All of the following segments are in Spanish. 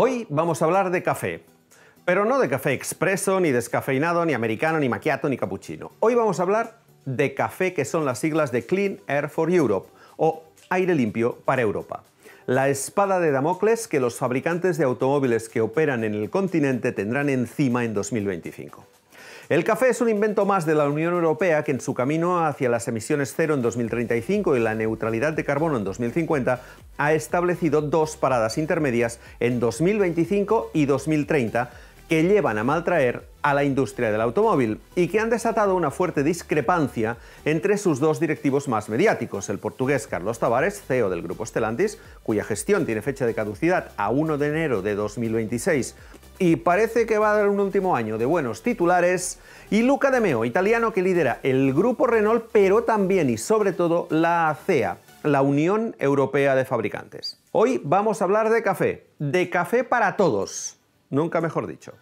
Hoy vamos a hablar de café, pero no de café expreso, ni descafeinado, ni americano, ni maquiato, ni cappuccino. Hoy vamos a hablar de café que son las siglas de Clean Air for Europe o Aire Limpio para Europa. La espada de Damocles que los fabricantes de automóviles que operan en el continente tendrán encima en 2025. El café es un invento más de la Unión Europea que en su camino hacia las emisiones cero en 2035 y la neutralidad de carbono en 2050 ha establecido dos paradas intermedias en 2025 y 2030 que llevan a maltraer a la industria del automóvil y que han desatado una fuerte discrepancia entre sus dos directivos más mediáticos, el portugués Carlos Tavares, CEO del grupo Estelantis, cuya gestión tiene fecha de caducidad a 1 de enero de 2026, y parece que va a dar un último año de buenos titulares. Y Luca De Meo, italiano que lidera el grupo Renault, pero también y sobre todo la CEA, e la Unión Europea de Fabricantes. Hoy vamos a hablar de café, de café para todos, nunca mejor dicho.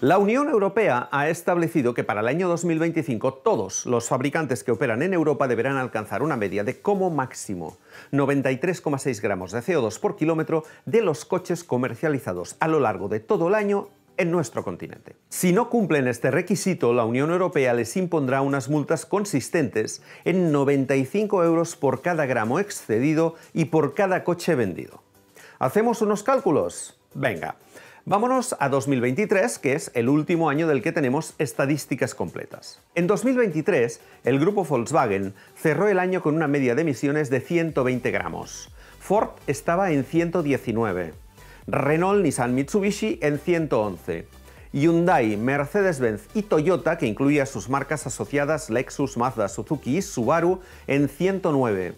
La Unión Europea ha establecido que para el año 2025 todos los fabricantes que operan en Europa deberán alcanzar una media de como máximo 93,6 gramos de CO2 por kilómetro de los coches comercializados a lo largo de todo el año en nuestro continente. Si no cumplen este requisito, la Unión Europea les impondrá unas multas consistentes en 95 euros por cada gramo excedido y por cada coche vendido. ¿Hacemos unos cálculos? Venga, Vámonos a 2023, que es el último año del que tenemos estadísticas completas. En 2023, el grupo Volkswagen cerró el año con una media de emisiones de 120 gramos. Ford estaba en 119, Renault, Nissan, Mitsubishi en 111, Hyundai, Mercedes-Benz y Toyota, que incluía sus marcas asociadas Lexus, Mazda, Suzuki y Subaru, en 109.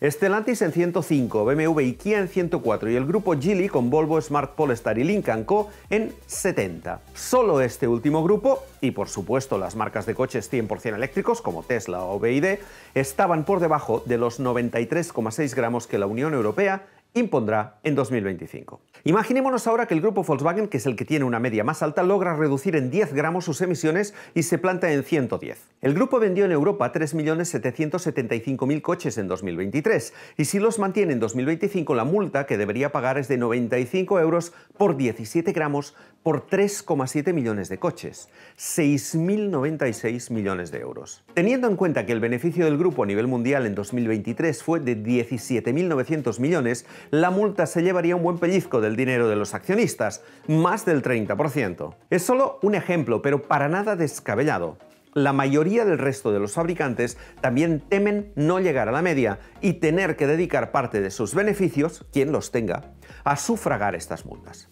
Stellantis en 105, BMW y en 104 y el grupo Geely con Volvo, Smart Polestar y Lincoln Co. en 70. Solo este último grupo, y por supuesto las marcas de coches 100% eléctricos como Tesla o BID, estaban por debajo de los 93,6 gramos que la Unión Europea impondrá en 2025. Imaginémonos ahora que el grupo Volkswagen, que es el que tiene una media más alta, logra reducir en 10 gramos sus emisiones y se planta en 110. El grupo vendió en Europa 3.775.000 coches en 2023 y si los mantiene en 2025 la multa que debería pagar es de 95 euros por 17 gramos por 3,7 millones de coches, 6.096 millones de euros. Teniendo en cuenta que el beneficio del grupo a nivel mundial en 2023 fue de 17.900 millones, la multa se llevaría un buen pellizco del dinero de los accionistas, más del 30%. Es solo un ejemplo, pero para nada descabellado. La mayoría del resto de los fabricantes también temen no llegar a la media y tener que dedicar parte de sus beneficios, quien los tenga, a sufragar estas multas.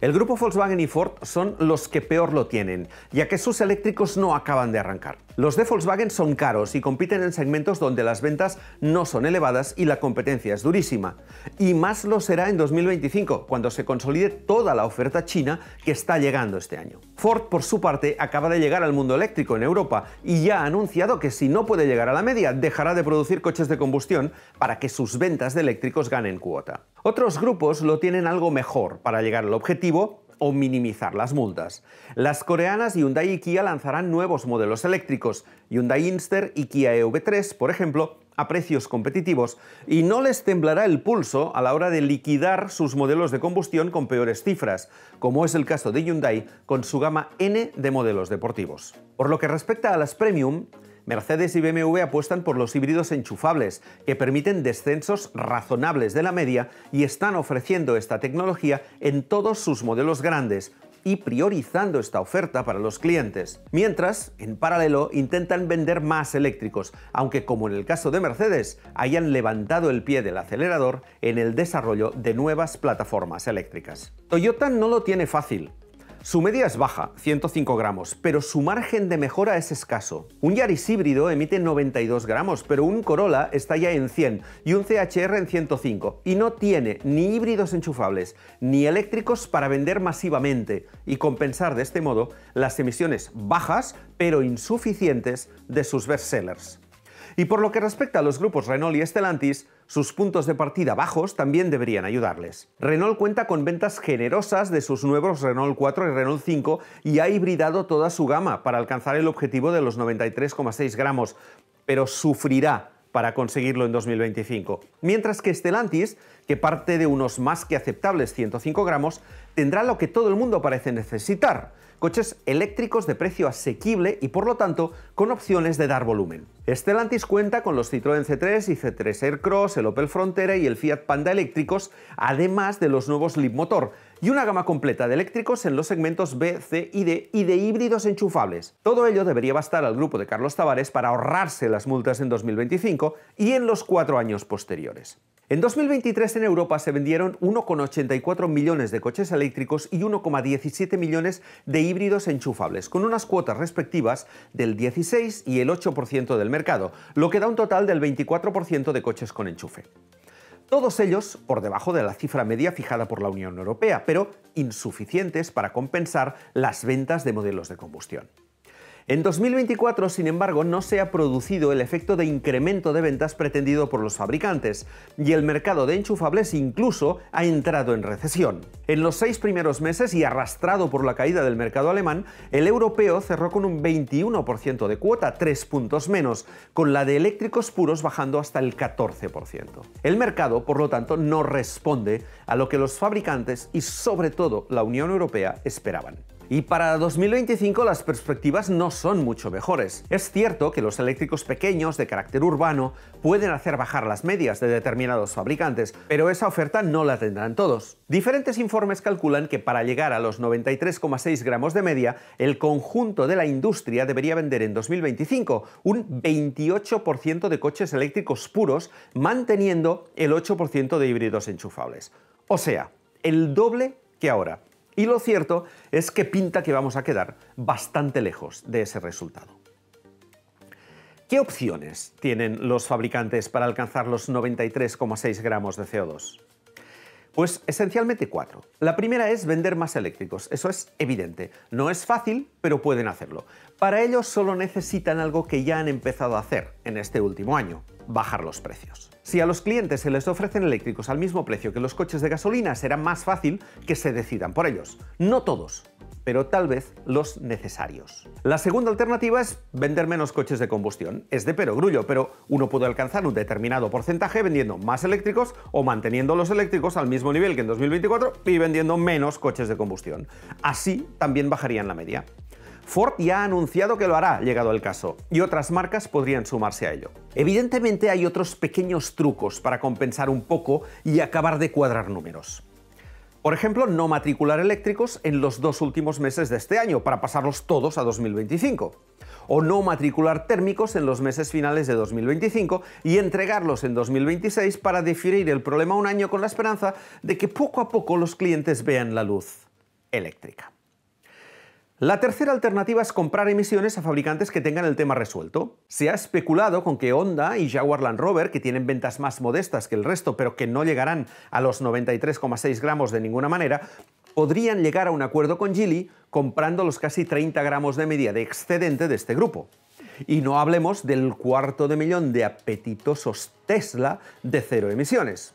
El grupo Volkswagen y Ford son los que peor lo tienen, ya que sus eléctricos no acaban de arrancar. Los de Volkswagen son caros y compiten en segmentos donde las ventas no son elevadas y la competencia es durísima. Y más lo será en 2025, cuando se consolide toda la oferta china que está llegando este año. Ford, por su parte, acaba de llegar al mundo eléctrico en Europa y ya ha anunciado que si no puede llegar a la media, dejará de producir coches de combustión para que sus ventas de eléctricos ganen cuota. Otros grupos lo tienen algo mejor para llegar al objetivo, o minimizar las multas. Las coreanas Hyundai y Kia lanzarán nuevos modelos eléctricos, Hyundai Inster y Kia EV3, por ejemplo, a precios competitivos y no les temblará el pulso a la hora de liquidar sus modelos de combustión con peores cifras, como es el caso de Hyundai con su gama N de modelos deportivos. Por lo que respecta a las premium, Mercedes y BMW apuestan por los híbridos enchufables, que permiten descensos razonables de la media y están ofreciendo esta tecnología en todos sus modelos grandes, y priorizando esta oferta para los clientes. Mientras, en paralelo, intentan vender más eléctricos, aunque como en el caso de Mercedes, hayan levantado el pie del acelerador en el desarrollo de nuevas plataformas eléctricas. Toyota no lo tiene fácil. Su media es baja, 105 gramos, pero su margen de mejora es escaso. Un Yaris híbrido emite 92 gramos, pero un Corolla está ya en 100 y un CHR en 105, y no tiene ni híbridos enchufables ni eléctricos para vender masivamente y compensar de este modo las emisiones bajas pero insuficientes de sus bestsellers. Y por lo que respecta a los grupos Renault y Stellantis, sus puntos de partida bajos también deberían ayudarles. Renault cuenta con ventas generosas de sus nuevos Renault 4 y Renault 5 y ha hibridado toda su gama para alcanzar el objetivo de los 93,6 gramos, pero sufrirá para conseguirlo en 2025. Mientras que Stellantis que parte de unos más que aceptables 105 gramos, tendrá lo que todo el mundo parece necesitar, coches eléctricos de precio asequible y por lo tanto con opciones de dar volumen. Stellantis cuenta con los Citroën C3 y C3 e-Cross, el Opel Frontera y el Fiat Panda eléctricos, además de los nuevos Motor y una gama completa de eléctricos en los segmentos B, C y D y de híbridos enchufables. Todo ello debería bastar al grupo de Carlos Tavares para ahorrarse las multas en 2025 y en los cuatro años posteriores. En 2023 en Europa se vendieron 1,84 millones de coches eléctricos y 1,17 millones de híbridos enchufables, con unas cuotas respectivas del 16 y el 8% del mercado, lo que da un total del 24% de coches con enchufe. Todos ellos por debajo de la cifra media fijada por la Unión Europea, pero insuficientes para compensar las ventas de modelos de combustión. En 2024, sin embargo, no se ha producido el efecto de incremento de ventas pretendido por los fabricantes, y el mercado de enchufables incluso ha entrado en recesión. En los seis primeros meses y arrastrado por la caída del mercado alemán, el europeo cerró con un 21% de cuota, tres puntos menos, con la de eléctricos puros bajando hasta el 14%. El mercado, por lo tanto, no responde a lo que los fabricantes y sobre todo la Unión Europea esperaban y para 2025 las perspectivas no son mucho mejores. Es cierto que los eléctricos pequeños de carácter urbano pueden hacer bajar las medias de determinados fabricantes, pero esa oferta no la tendrán todos. Diferentes informes calculan que para llegar a los 93,6 gramos de media, el conjunto de la industria debería vender en 2025 un 28% de coches eléctricos puros, manteniendo el 8% de híbridos enchufables. O sea, el doble que ahora. Y lo cierto es que pinta que vamos a quedar bastante lejos de ese resultado. ¿Qué opciones tienen los fabricantes para alcanzar los 93,6 gramos de CO2? Pues esencialmente cuatro. La primera es vender más eléctricos, eso es evidente. No es fácil, pero pueden hacerlo. Para ello solo necesitan algo que ya han empezado a hacer en este último año, bajar los precios. Si a los clientes se les ofrecen eléctricos al mismo precio que los coches de gasolina, será más fácil que se decidan por ellos. No todos, pero tal vez los necesarios. La segunda alternativa es vender menos coches de combustión. Es de perogrullo, pero uno puede alcanzar un determinado porcentaje vendiendo más eléctricos o manteniendo los eléctricos al mismo nivel que en 2024 y vendiendo menos coches de combustión. Así también bajarían la media. Ford ya ha anunciado que lo hará, llegado el caso, y otras marcas podrían sumarse a ello. Evidentemente hay otros pequeños trucos para compensar un poco y acabar de cuadrar números. Por ejemplo, no matricular eléctricos en los dos últimos meses de este año, para pasarlos todos a 2025. O no matricular térmicos en los meses finales de 2025 y entregarlos en 2026 para diferir el problema un año con la esperanza de que poco a poco los clientes vean la luz eléctrica. La tercera alternativa es comprar emisiones a fabricantes que tengan el tema resuelto. Se ha especulado con que Honda y Jaguar Land Rover, que tienen ventas más modestas que el resto, pero que no llegarán a los 93,6 gramos de ninguna manera, podrían llegar a un acuerdo con Geely comprando los casi 30 gramos de media de excedente de este grupo. Y no hablemos del cuarto de millón de apetitosos Tesla de cero emisiones.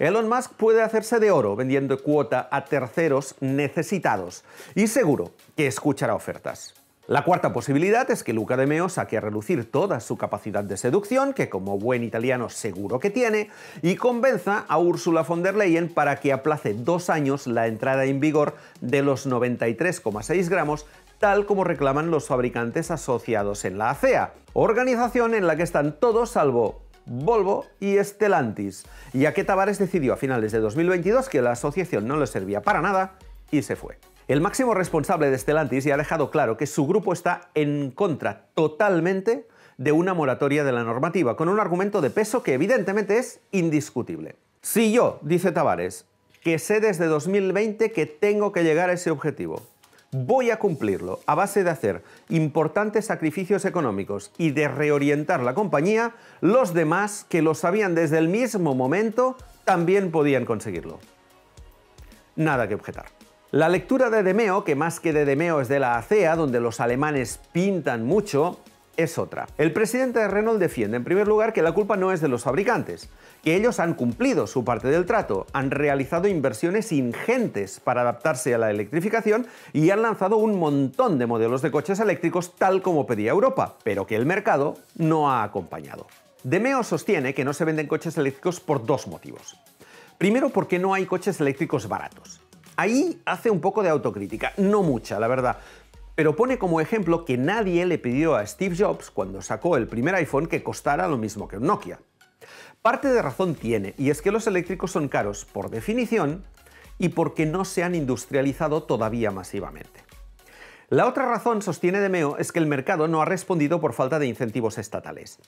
Elon Musk puede hacerse de oro vendiendo cuota a terceros necesitados y seguro que escuchará ofertas. La cuarta posibilidad es que Luca de Meo saque a relucir toda su capacidad de seducción, que como buen italiano seguro que tiene, y convenza a Ursula von der Leyen para que aplace dos años la entrada en vigor de los 93,6 gramos, tal como reclaman los fabricantes asociados en la ACEA, e organización en la que están todos salvo Volvo y Stellantis, ya que Tavares decidió a finales de 2022 que la asociación no le servía para nada y se fue. El máximo responsable de Stellantis ya ha dejado claro que su grupo está en contra totalmente de una moratoria de la normativa, con un argumento de peso que evidentemente es indiscutible. Si yo, dice Tavares, que sé desde 2020 que tengo que llegar a ese objetivo, voy a cumplirlo a base de hacer importantes sacrificios económicos y de reorientar la compañía, los demás que lo sabían desde el mismo momento también podían conseguirlo. Nada que objetar. La lectura de Demeo, que más que de Demeo es de la ACEA, donde los alemanes pintan mucho, es otra. El presidente de Renault defiende, en primer lugar, que la culpa no es de los fabricantes, que ellos han cumplido su parte del trato, han realizado inversiones ingentes para adaptarse a la electrificación y han lanzado un montón de modelos de coches eléctricos tal como pedía Europa, pero que el mercado no ha acompañado. Demeo sostiene que no se venden coches eléctricos por dos motivos. Primero, porque no hay coches eléctricos baratos. Ahí hace un poco de autocrítica, no mucha, la verdad, pero pone como ejemplo que nadie le pidió a Steve Jobs cuando sacó el primer iPhone que costara lo mismo que un Nokia. Parte de razón tiene, y es que los eléctricos son caros por definición y porque no se han industrializado todavía masivamente. La otra razón, sostiene Demeo, es que el mercado no ha respondido por falta de incentivos estatales.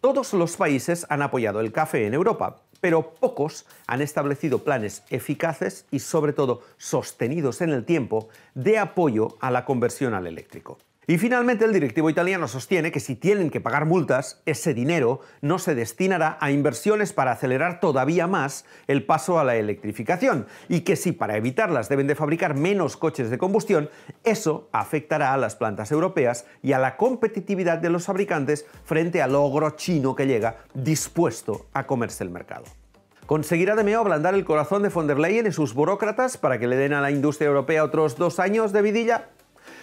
Todos los países han apoyado el café en Europa, pero pocos han establecido planes eficaces y sobre todo sostenidos en el tiempo de apoyo a la conversión al eléctrico. Y finalmente el directivo italiano sostiene que si tienen que pagar multas, ese dinero no se destinará a inversiones para acelerar todavía más el paso a la electrificación y que si para evitarlas deben de fabricar menos coches de combustión, eso afectará a las plantas europeas y a la competitividad de los fabricantes frente al ogro chino que llega dispuesto a comerse el mercado. ¿Conseguirá de nuevo ablandar el corazón de von der Leyen y sus burócratas para que le den a la industria europea otros dos años de vidilla?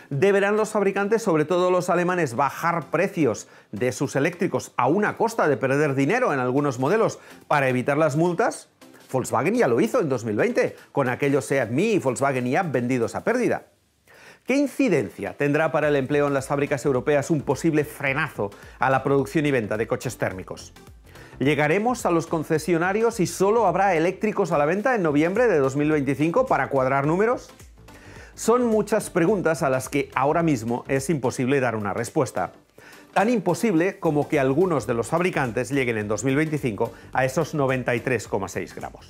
deberán los fabricantes, sobre todo los alemanes, bajar precios de sus eléctricos a una costa de perder dinero en algunos modelos para evitar las multas? Volkswagen ya lo hizo en 2020, con aquellos Seat y Volkswagen IAP vendidos a pérdida. ¿Qué incidencia tendrá para el empleo en las fábricas europeas un posible frenazo a la producción y venta de coches térmicos? Llegaremos a los concesionarios y solo habrá eléctricos a la venta en noviembre de 2025 para cuadrar números? Son muchas preguntas a las que ahora mismo es imposible dar una respuesta. Tan imposible como que algunos de los fabricantes lleguen en 2025 a esos 93,6 gramos.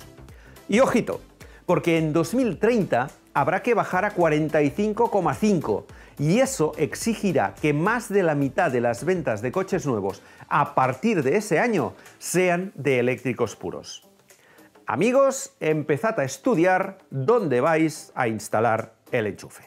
Y ojito, porque en 2030 habrá que bajar a 45,5 y eso exigirá que más de la mitad de las ventas de coches nuevos a partir de ese año sean de eléctricos puros. Amigos, empezad a estudiar dónde vais a instalar el enchufe.